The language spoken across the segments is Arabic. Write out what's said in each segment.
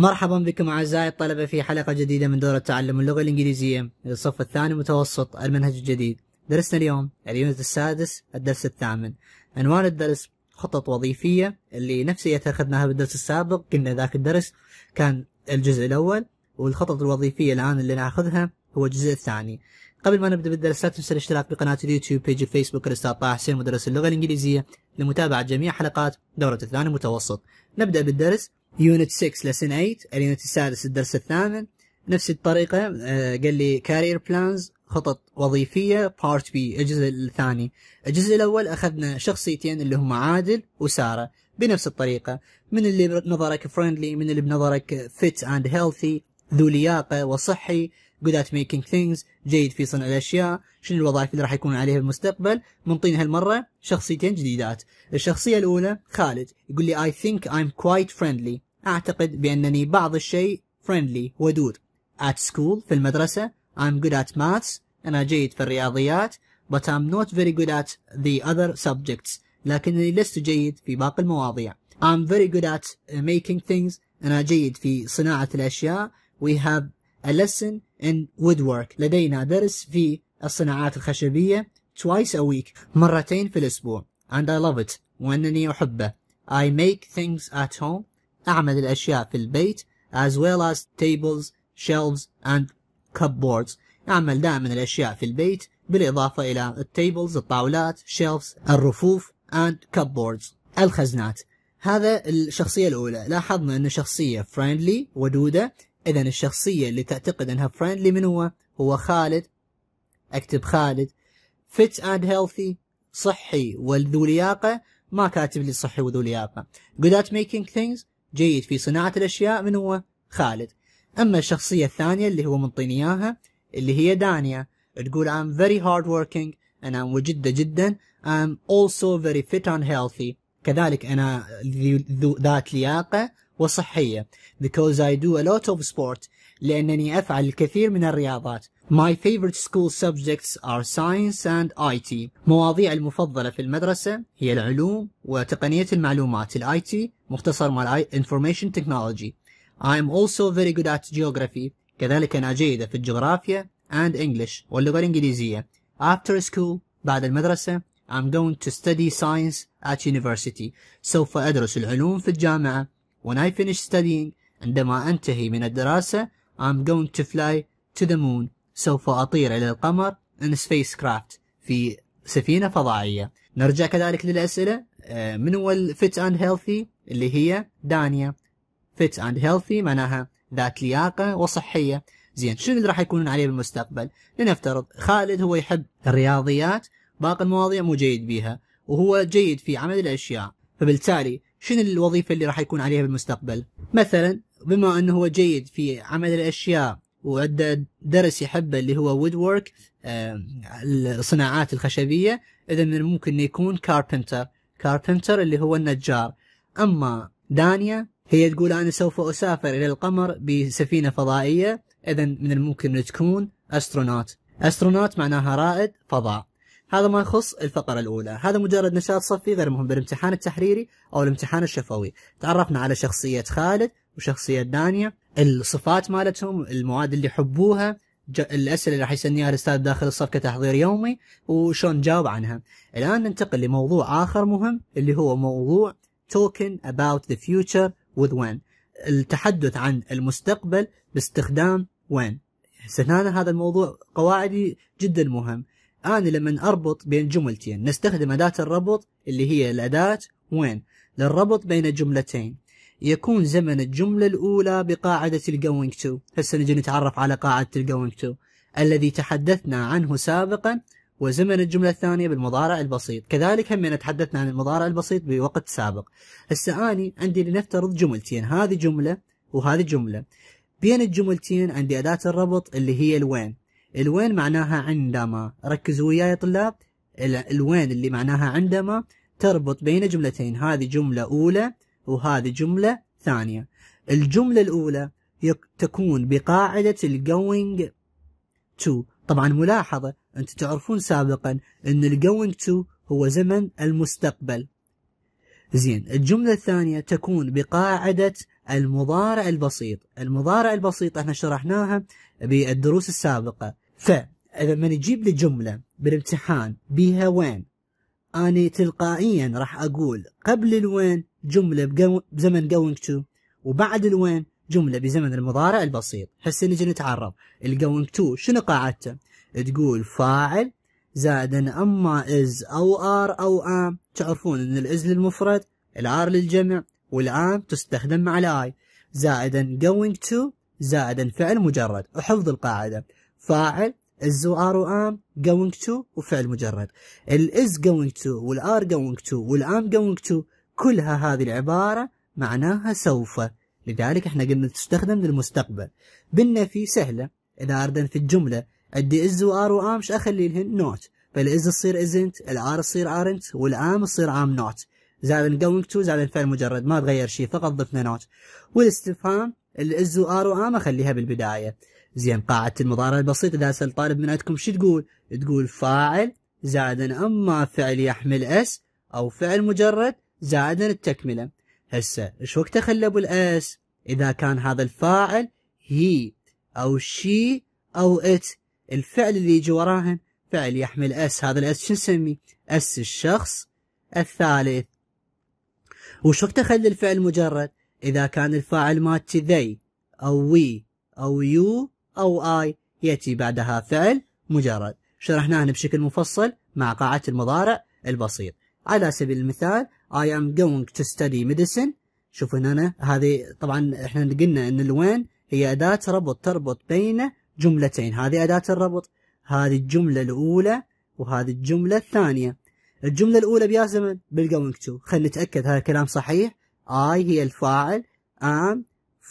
مرحبا بكم أعزائي الطلبة في حلقة جديدة من دورة تعلم اللغة الإنجليزية للصف الثاني متوسط المنهج الجديد درسنا اليوم اليونت السادس الدرس الثامن عنوان الدرس خطط وظيفية اللي نفسيتها أخذناها بالدرس السابق كنا ذاك الدرس كان الجزء الأول والخطط الوظيفية الآن اللي ناخذها هو الجزء الثاني قبل ما نبدأ بالدرس لا تنسى الاشتراك بقناة اليوتيوب بيج الفيسبوك الأستاذ طه حسين مدرس اللغة الإنجليزية لمتابعة جميع حلقات دورة الثاني متوسط نبدأ بالدرس يونت 6 لسن 8 اليونت السادس الدرس الثامن نفس الطريقة آه، قال لي كارير بلانز خطط وظيفية بارت بي الجزء الثاني الجزء الأول أخذنا شخصيتين اللي هم عادل وسارة بنفس الطريقة من اللي بنظرك فريندلي من اللي بنظرك فيت اند هيلثي ذو لياقة وصحي good at making things جيد في صنع الأشياء شنو الوظائف اللي راح يكون عليها في المستقبل منطين هالمرة شخصيتين جديدات الشخصية الأولى خالد يقول لي I think I'm quite friendly أعتقد بأنني بعض الشيء friendly ودود at school في المدرسة I'm good at maths أنا جيد في الرياضيات but I'm not very good at the other subjects لكنني لست جيد في باقي المواضيع I'm very good at making things أنا جيد في صناعة الأشياء We have A lesson in woodwork لدينا درس في الصناعات الخشبية twice a week مرتين في الأسبوع and I love it وأنني أحبه I make things at home أعمل الأشياء في البيت as well as tables, shelves and cupboards أعمل دائما الأشياء في البيت بالإضافة إلى tables, الطاولات shelves الرفوف and cupboards الخزنات هذا الشخصية الأولى لاحظنا أن شخصية friendly ودودة إذا الشخصية اللي تعتقد أنها فريندلي من هو؟ هو خالد أكتب خالد فيت أند هيلثي صحي وذو لياقة ما كاتب لي صحي وذو لياقة جود ات ميكينج ثينجز جيد في صناعة الأشياء من هو؟ خالد أما الشخصية الثانية اللي هو منطيني إياها اللي هي دانيا تقول I'm very hard working أنا وجدة جدا I'm also very fit and healthy كذلك أنا ذات لياقة وصحية because I do a lot of sport لأنني أفعل الكثير من الرياضات My favorite school subjects are science and IT مواضيع المفضلة في المدرسة هي العلوم وتقنية المعلومات ال IT مختصر مال Information Technology I am also very good at geography كذلك أنا جيدة في الجغرافيا and English واللغة الإنجليزية After school بعد المدرسة I'm going to study science at university سوف أدرس العلوم في الجامعة When I finish studying عندما أنتهي من الدراسة I'm going to fly to the moon سوف أطير إلى القمر in spacecraft في سفينة فضائية نرجع كذلك للأسئلة آه، من هو fit and healthy اللي هي دانيا fit and healthy معناها ذات لياقة وصحية زين شنو اللي راح يكونون عليه بالمستقبل لنفترض خالد هو يحب الرياضيات باقي المواضيع مو جيد بيها وهو جيد في عمل الأشياء فبالتالي شنو الوظيفة اللي راح يكون عليها بالمستقبل مثلا بما أنه هو جيد في عمل الأشياء وعنده درس يحبه اللي هو وود وورك الصناعات الخشبية إذا من الممكن يكون كاربنتر كاربنتر اللي هو النجار أما دانيا هي تقول أنا سوف أسافر إلى القمر بسفينة فضائية إذا من الممكن تكون أسترونوت أسترونوت معناها رائد فضاء هذا ما يخص الفقرة الأولى هذا مجرد نشاط صفي غير مهم بالامتحان التحريري أو الامتحان الشفوي تعرفنا على شخصية خالد وشخصية دانية الصفات مالتهم المواد اللي يحبوها الأسئلة اللي راح يسألنيها الأستاذ داخل الصف كتحضير يومي وشون نجاوب عنها الآن ننتقل لموضوع آخر مهم اللي هو موضوع talking about the future with when التحدث عن المستقبل باستخدام when هنا هذا الموضوع قواعدي جدا مهم أنا لما أربط بين جملتين نستخدم أداة الربط اللي هي الأداة وين للربط بين جملتين يكون زمن الجملة الأولى بقاعدة الجوينج تو هسه نجي نتعرف على قاعدة الجوينج تو الذي تحدثنا عنه سابقا وزمن الجملة الثانية بالمضارع البسيط كذلك هم تحدثنا عن المضارع البسيط بوقت سابق هسه أني عندي لنفترض جملتين هذه جملة وهذه جملة بين الجملتين عندي أداة الربط اللي هي الوين الوين معناها عندما ركزوا وياي يا طلاب الوين اللي معناها عندما تربط بين جملتين هذه جملة أولى وهذه جملة ثانية الجملة الأولى تكون بقاعدة ال going to طبعا ملاحظة أنتم تعرفون سابقا أن ال going to هو زمن المستقبل زين الجملة الثانية تكون بقاعدة المضارع البسيط المضارع البسيط احنا شرحناها بالدروس السابقة فإذا من يجيب لي جملة بالامتحان بيها وين أنا تلقائيا راح أقول قبل الوين جملة بزمن going to وبعد الوين جملة بزمن المضارع البسيط هسه نجي نتعرف الجوينج تو شنو قاعدته تقول فاعل زائدا اما از او ار او ام تعرفون ان الاز للمفرد الار للجمع والآن تستخدم مع الآي زائدا going to زائدا فعل مجرد وحفظ القاعدة فاعل is وار ام going to وفعل مجرد ال is going to والار going to والام going to كلها هذه العبارة معناها سوف لذلك احنا قلنا تستخدم للمستقبل بالنفي سهلة إذا أردنا في الجملة أدي إز وآر وآم ايش أخلي لهن نوت فالإز تصير إزنت الآر تصير آرنت والآم تصير آم نوت زائد going to زائد الفعل مجرد ما تغير شيء فقط ضفنا نوت والاستفهام الاز وار وام اخليها بالبدايه زين قاعده المضارع البسيطه اذا سال طالب من عندكم شو تقول؟ تقول فاعل زائدا اما فعل يحمل اس او فعل مجرد زائدا التكمله هسه ايش وقت اخلى ابو الاس؟ اذا كان هذا الفاعل هي او شي او ات الفعل اللي يجي وراهن فعل يحمل اس هذا الاس شو نسميه؟ اس الشخص الثالث وشوك تخلي الفعل مجرد إذا كان الفاعل مات ذي أو وي أو يو أو آي يأتي بعدها فعل مجرد شرحناه بشكل مفصل مع قاعه المضارع البسيط على سبيل المثال I am going to study medicine شوف هنا هذه طبعا احنا قلنا ان الوين هي أداة ربط تربط بين جملتين هذه أداة الربط هذه الجملة الأولى وهذه الجملة الثانية الجملة الأولى بيا زمن بالقبل تو خلينا نتأكد هذا الكلام صحيح آي هي الفاعل آم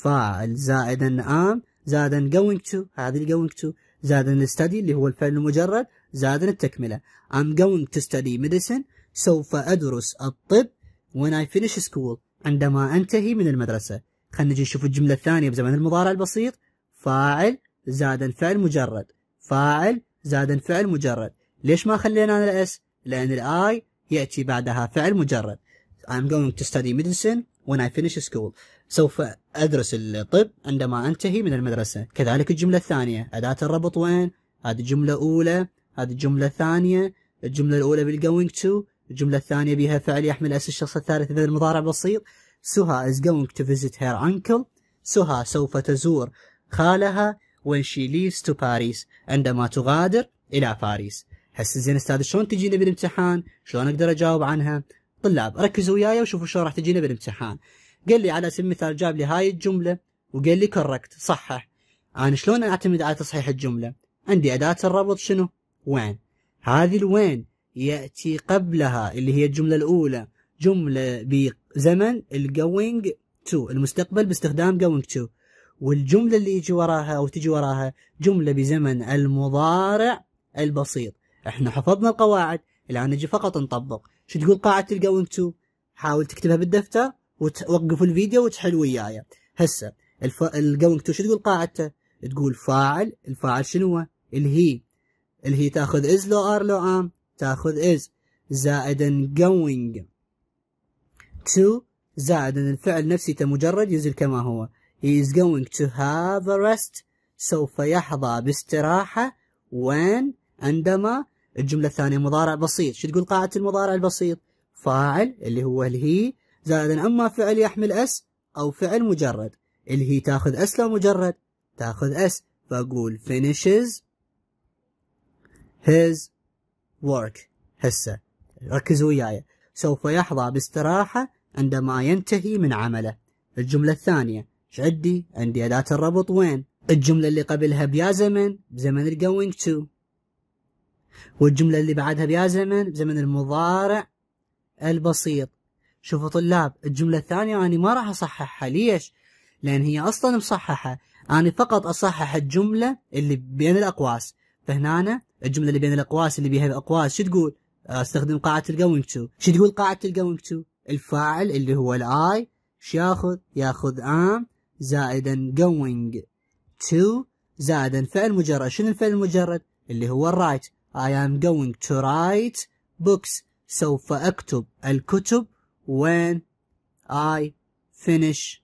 فاعل زائدا آم زائدا going to هذه going to زائدا study اللي هو الفعل المجرد زائدا التكملة I'm going to study medicine سوف أدرس الطب when I finish school عندما أنتهي من المدرسة خلينا نجي نشوف الجملة الثانية بزمن المضارع البسيط فاعل زائدا فعل مجرد فاعل زائدا فعل مجرد ليش ما خلينا الاس لأن الآي يأتي بعدها فعل مجرد I'm going to study medicine when I finish school سوف أدرس الطب عندما أنتهي من المدرسة كذلك الجملة الثانية أداة الربط وين هذه الجملة أولى هذه الجملة الثانية الجملة الأولى going to الجملة الثانية بها فعل يحمل اسم الشخص الثالث بدل المضارع بسيط سها is going to visit her uncle سها سوف تزور خالها when she leaves to Paris عندما تغادر إلى باريس هسه زين استاذ شلون تجينا بالامتحان؟ شلون اقدر اجاوب عنها؟ طلاب ركزوا وياي وشوفوا شلون راح تجينا بالامتحان. قال لي على سبيل المثال جاب لي هاي الجمله وقال لي كوركت صحح. انا شلون اعتمد على تصحيح الجمله؟ عندي اداه الربط شنو؟ وين؟ هذه الوين ياتي قبلها اللي هي الجمله الاولى جمله بزمن الجوينج تو المستقبل باستخدام جوينج تو والجمله اللي يجي وراها او تجي وراها جمله بزمن المضارع البسيط احنا حفظنا القواعد الان نجي فقط نطبق شو تقول قاعده الجوينج تو حاول تكتبها بالدفتر وتوقف الفيديو وتحل وياي هسه الف... الجوينج تو شو تقول قاعدته تقول فاعل الفاعل شنو اللي هي اللي هي تاخذ از لو ار لو ام تاخذ از زائدا جوينج تو زائدا الفعل نفسيته مجرد ينزل كما هو he is going to have a rest سوف يحظى باستراحة when عندما الجملة الثانية مضارع بسيط شو تقول قاعدة المضارع البسيط فاعل اللي هو الهي زائدا أما فعل يحمل أس أو فعل مجرد الهي تاخذ أس لو مجرد تاخذ أس فأقول finishes his work هسه ركزوا وياي سوف يحظى باستراحة عندما ينتهي من عمله الجملة الثانية ايش عندي؟ عندي أداة الربط وين؟ الجملة اللي قبلها بيا زمن بزمن الجوينج تو والجملة اللي بعدها بيا زمن بزمن المضارع البسيط شوفوا طلاب الجملة الثانية أنا ما راح أصححها ليش؟ لأن هي أصلا مصححة أنا فقط أصحح الجملة اللي بين الأقواس فهنا أنا الجملة اللي بين الأقواس اللي بيها الأقواس شو تقول؟ استخدم قاعدة الجوينج تو شو تقول قاعدة الجوينج تو؟ الفاعل اللي هو الآي شو ياخذ؟ ياخذ ام زائدا going to زائدا فعل مجرد شنو الفعل المجرد؟ اللي هو الرايت right. I am going to write books سوف أكتب الكتب when I finish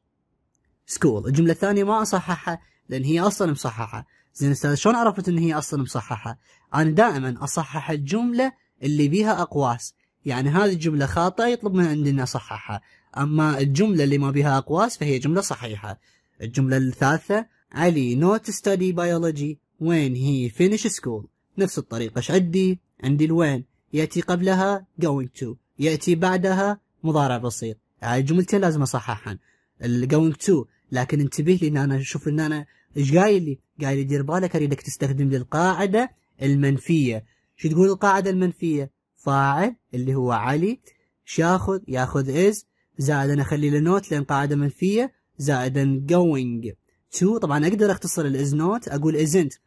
school الجملة الثانية ما أصححها لأن هي أصلا مصححة زين أستاذ شلون عرفت أن هي أصلا مصححة أنا دائما أصحح الجملة اللي بيها أقواس يعني هذه الجملة خاطئة يطلب من عندي أن أصححها أما الجملة اللي ما بيها أقواس فهي جملة صحيحة الجملة الثالثة علي not study biology when he finish school نفس الطريقة ايش عندي عندي الوين يأتي قبلها going to يأتي بعدها مضارع بسيط هاي الجملتين لازم ال going to لكن انتبه لي ان انا اشوف ان انا ايش قايل لي؟ قايل لي دير بالك اريدك تستخدم لي القاعده المنفيه، شو تقول القاعده المنفيه؟ فاعل اللي هو علي شاخذ ياخذ از زائد انا اخلي له نوت لان قاعده منفيه زائد going تو طبعا اقدر اختصر الاز نوت اقول isn't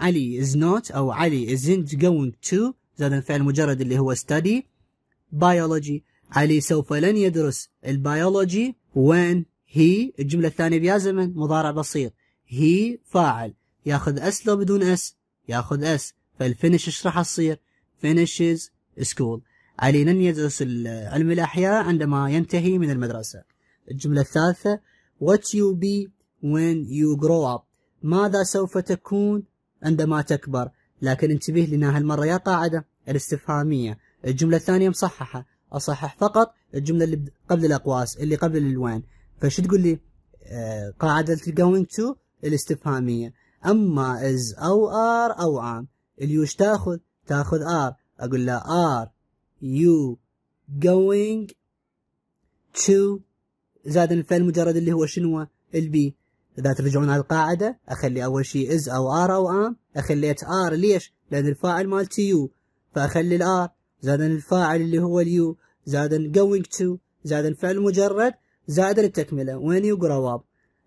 علي is not أو علي isn't going to زاد الفعل المجرد اللي هو study biology علي سوف لن يدرس البيولوجي when he الجملة الثانية بيا زمن مضارع بسيط he فاعل ياخذ اس لو بدون اس ياخذ اس فالفينش ايش راح تصير finishes school علي لن يدرس علم الأحياء عندما ينتهي من المدرسة الجملة الثالثة what you be when you grow up ماذا سوف تكون عندما تكبر لكن انتبه لنا هالمرة يا قاعدة الاستفهامية الجملة الثانية مصححة أصحح فقط الجملة اللي قبل الأقواس اللي قبل الألوان فشو تقول لي آه، قاعدة going to الاستفهامية أما is أو are أو am اليوش تاخذ تاخذ are أقول لها are you going to زاد الفعل المجرد اللي هو شنو البي اذا ترجعون على القاعده اخلي اول شيء از او ار او ام اخليت ار ليش؟ لان الفاعل مالتي يو فاخلي الار زائد الفاعل اللي هو اليو زائد جوينج تو زائد الفعل المجرد زائد التكمله وين يو اب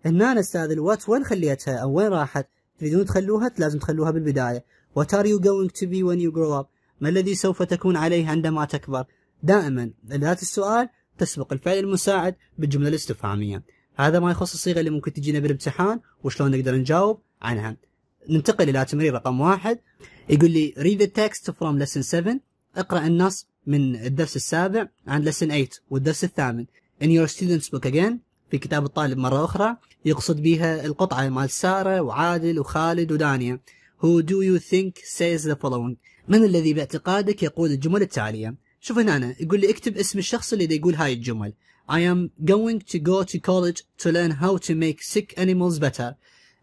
هنا استاذ الوات وين خليتها او وين راحت؟ تريدون تخلوها لازم تخلوها بالبدايه وات ار يو جوينج تو بي وين يو جرو اب ما الذي سوف تكون عليه عندما تكبر؟ دائما اداه السؤال تسبق الفعل المساعد بالجمله الاستفهاميه. هذا ما يخص الصيغه اللي ممكن تجينا بالامتحان وشلون نقدر نجاوب عنها ننتقل الى تمرين رقم واحد يقول لي read the text from lesson 7 اقرا النص من الدرس السابع عن lesson 8 والدرس الثامن in your students book again في كتاب الطالب مرة أخرى يقصد بها القطعة مال سارة وعادل وخالد ودانيا Who do you think says the following من الذي باعتقادك يقول الجمل التالية شوف هنا أنا يقول لي اكتب اسم الشخص اللي يقول هاي الجمل I am going to go to college to learn how to make sick animals better.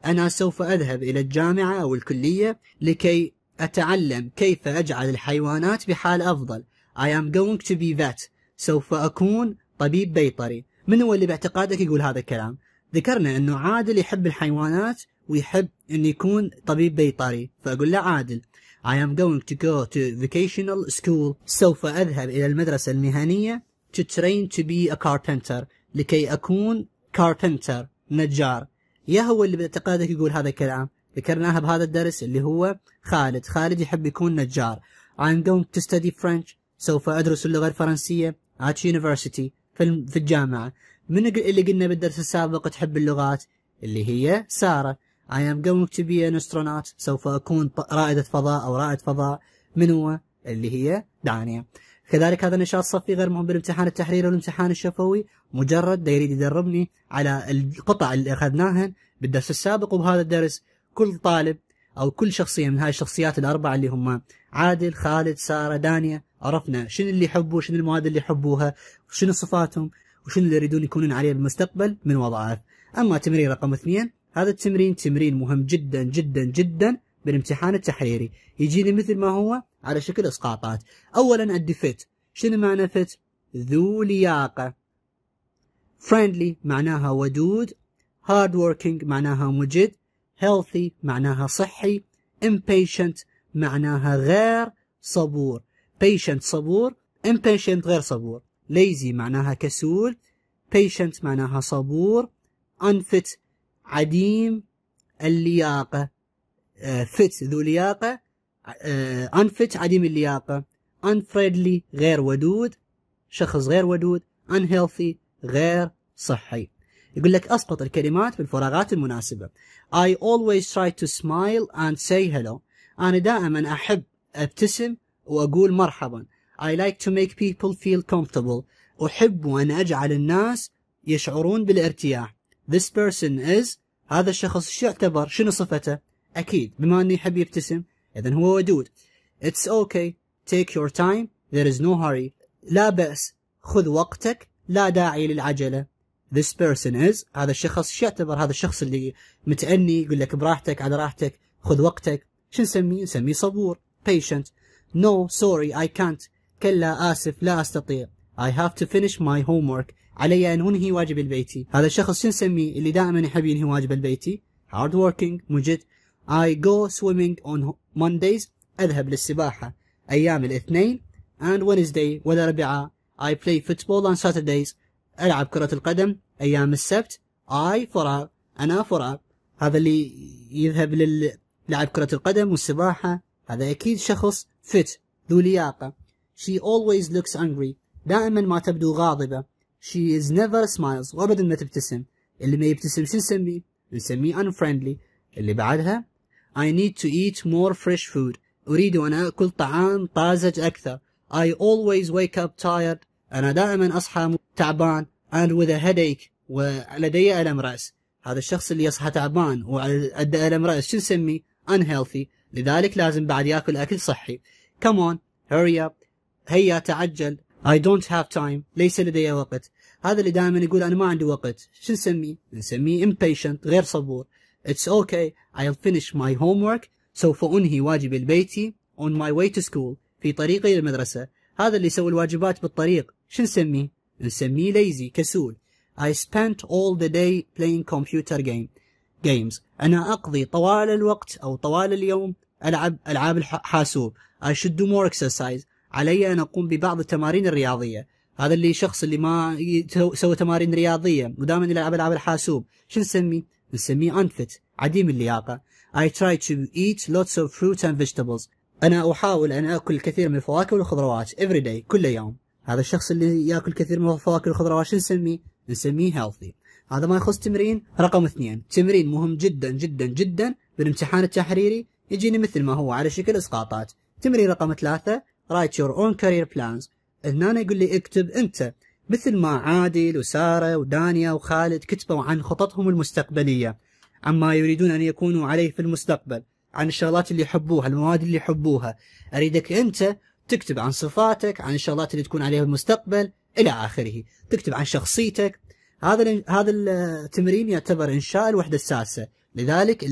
أنا سوف أذهب إلى الجامعة أو الكلية لكي أتعلم كيف أجعل الحيوانات بحال أفضل. I am going to be vet. سوف أكون طبيب بيطري. من هو اللي باعتقادك يقول هذا الكلام؟ ذكرنا أنه عادل يحب الحيوانات ويحب أن يكون طبيب بيطري. فأقول له عادل. I am going to go to vocational school. سوف أذهب إلى المدرسة المهنية to train to be a carpenter لكي أكون carpenter نجار يا هو اللي باعتقادك يقول هذا الكلام ذكرناها بهذا الدرس اللي هو خالد خالد يحب يكون نجار I'm going to study French سوف أدرس اللغة الفرنسية at university في, في الجامعة من اللي قلنا بالدرس السابق تحب اللغات اللي هي سارة I am going to be an astronaut سوف أكون رائدة فضاء أو رائد فضاء من هو اللي هي دانيا كذلك هذا النشاط الصفي غير مهم بالامتحان التحريري والامتحان الشفوي مجرد دا يريد يدربني على القطع اللي اخذناها بالدرس السابق وبهذا الدرس كل طالب او كل شخصيه من هاي الشخصيات الاربعه اللي هم عادل، خالد، ساره، دانيا، عرفنا شنو اللي يحبوه، شنو المواد اللي يحبوها، شنو صفاتهم، وشنو اللي يريدون يكونون عليه بالمستقبل من وظائف. اما تمرين رقم اثنين، هذا التمرين تمرين مهم جدا جدا جدا بالامتحان التحريري يجيني مثل ما هو على شكل اسقاطات اولا الدفت شنو معنى فت ذو لياقه friendly معناها ودود hard working معناها مجد healthy معناها صحي impatient معناها غير صبور patient صبور impatient غير صبور lazy معناها كسول patient معناها صبور unfit عديم اللياقة فت آه، ذو لياقة أنفت آه، عديم اللياقة unfriendly غير ودود شخص غير ودود unhealthy غير صحي يقول لك أسقط الكلمات بالفراغات المناسبة I always try to smile and say hello أنا دائما أحب أبتسم وأقول مرحبا I like to make people feel comfortable أحب أن أجعل الناس يشعرون بالارتياح This person is هذا الشخص شو يعتبر شنو صفته اكيد بما انه يحب يبتسم اذا هو ودود اتس اوكي تيك يور تايم ذير از نو هاري لا باس خذ وقتك لا داعي للعجله this person is هذا الشخص شو يعتبر هذا الشخص اللي متأني يقول لك براحتك على راحتك خذ وقتك شو نسميه نسميه صبور patient no sorry I can't كلا آسف لا أستطيع I have to finish my homework علي أن أنهي واجب البيتي هذا الشخص شو نسميه اللي دائما يحب ينهي واجب البيتي hard working مجد I go swimming on Mondays أذهب للسباحة أيام الاثنين and Wednesday والأربعاء I play football on Saturdays ألعب كرة القدم أيام السبت I فراغ أنا فراغ هذا اللي يذهب للعب كرة القدم والسباحة هذا أكيد شخص fit ذو لياقة She always looks angry دائما ما تبدو غاضبة She is never smiles وأبدا ما تبتسم اللي ما يبتسم شو نسميه؟ نسميه unfriendly اللي بعدها I need to eat more fresh food. أريد أن أكل طعام طازج أكثر. I always wake up tired. أنا دائما أصحى تعبان and with a headache ولدي ألم رأس. هذا الشخص اللي يصحى تعبان وعنده ألم رأس شو نسميه؟ unhealthy. لذلك لازم بعد ياكل أكل صحي. Come on, hurry up. هيا تعجل. I don't have time. ليس لدي وقت. هذا اللي دائما يقول أنا ما عندي وقت. شو نسميه؟ نسميه impatient غير صبور. It's okay, I'll finish my homework. سوف أنهي واجبي البيتي on my way to school في طريقي إلى المدرسة. هذا اللي يسوي الواجبات بالطريق شو نسميه؟ نسميه lazy كسول. I spent all the day playing computer game games. أنا أقضي طوال الوقت أو طوال اليوم ألعب ألعاب الحاسوب. I should do more exercise. علي أن أقوم ببعض التمارين الرياضية. هذا اللي شخص اللي ما يسوي تمارين رياضية ودائما يلعب ألعاب الحاسوب. شو نسميه؟ نسميه unfit عديم اللياقة I try to eat lots of fruits and vegetables أنا أحاول أن آكل الكثير من الفواكه والخضروات every day كل يوم هذا الشخص اللي ياكل كثير من الفواكه والخضروات شو نسميه؟ نسميه healthy هذا ما يخص تمرين رقم اثنين تمرين مهم جدا جدا جدا بالامتحان التحريري يجيني مثل ما هو على شكل اسقاطات تمرين رقم ثلاثة write your own career plans هنا يقول لي اكتب انت مثل ما عادل وسارة ودانيا وخالد كتبوا عن خططهم المستقبلية عما يريدون أن يكونوا عليه في المستقبل عن الشغلات اللي يحبوها المواد اللي يحبوها أريدك أنت تكتب عن صفاتك عن الشغلات اللي تكون عليها في المستقبل إلى آخره تكتب عن شخصيتك هذا هذا التمرين يعتبر إنشاء الوحدة السادسة لذلك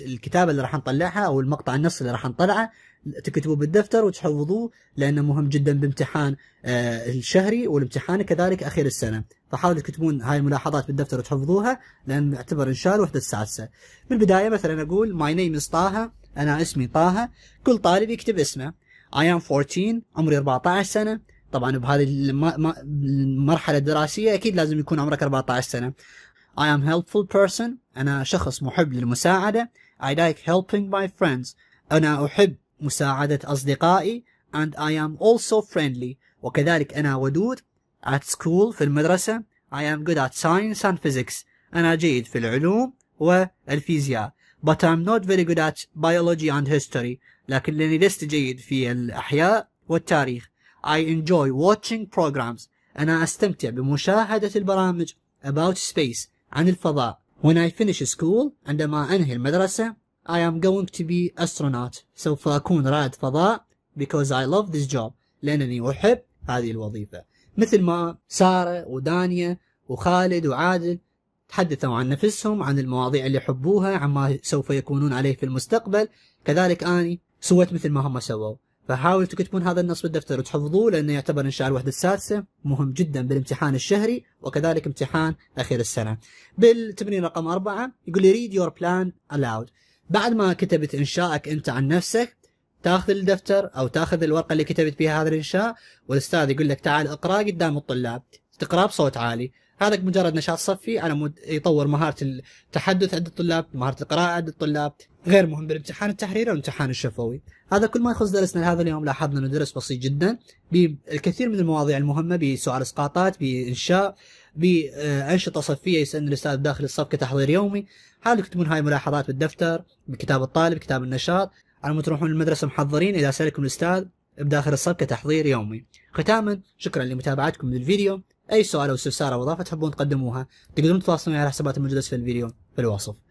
الكتابة اللي راح نطلعها أو المقطع النص اللي راح نطلعه تكتبوه بالدفتر وتحفظوه لانه مهم جدا بامتحان آه، الشهري والامتحان كذلك اخير السنه فحاولوا تكتبون هاي الملاحظات بالدفتر وتحفظوها لان نعتبر ان شاء الله الوحده السادسه بالبدايه مثلا اقول ماي نيم از طه انا اسمي طه كل طالب يكتب اسمه اي ام 14 عمري 14 سنه طبعا بهذه المرحله الدراسيه اكيد لازم يكون عمرك 14 سنه I am helpful person أنا شخص محب للمساعدة I like helping my friends أنا أحب مساعدة أصدقائي and I am also friendly وكذلك أنا ودود at school في المدرسة I am good at science and physics أنا جيد في العلوم والفيزياء but I'm not very good at biology and history لكن لأني لست جيد في الأحياء والتاريخ I enjoy watching programs أنا أستمتع بمشاهدة البرامج about space عن الفضاء When I finish school عندما أنهي المدرسة I am going to be astronaut سوف أكون رائد فضاء because I love this job لأنني أحب هذه الوظيفة مثل ما سارة ودانيا وخالد وعادل تحدثوا عن نفسهم عن المواضيع اللي يحبوها عما سوف يكونون عليه في المستقبل كذلك أني سويت مثل ما هم سووا فحاولوا تكتبون هذا النص بالدفتر وتحفظوه لأنه يعتبر إنشاء الوحدة السادسة مهم جدا بالامتحان الشهري وكذلك امتحان أخير السنة بالتمرين رقم أربعة يقول لي read your plan aloud بعد ما كتبت انشائك انت عن نفسك تاخذ الدفتر او تاخذ الورقه اللي كتبت بها هذا الانشاء والاستاذ يقول لك تعال اقرا قدام الطلاب تقرا بصوت عالي هذا مجرد نشاط صفي على مود يطور مهاره التحدث عند الطلاب مهاره القراءه عند الطلاب غير مهم بالامتحان التحريري والامتحان الشفوي هذا كل ما يخص درسنا لهذا اليوم لاحظنا انه درس بسيط جدا بالكثير من المواضيع المهمه بسؤال اسقاطات بانشاء بانشطه صفيه يسالني الاستاذ داخل الصف كتحضير يومي هل تكتبون هاي الملاحظات بالدفتر بكتاب الطالب كتاب النشاط على ما تروحون المدرسه محضرين اذا سالكم الاستاذ بداخل الصف كتحضير يومي ختاما شكرا لمتابعتكم للفيديو اي سؤال او استفسار او اضافه تحبون تقدموها تقدرون تتواصلون على حسابات الموجوده في الفيديو في الوصف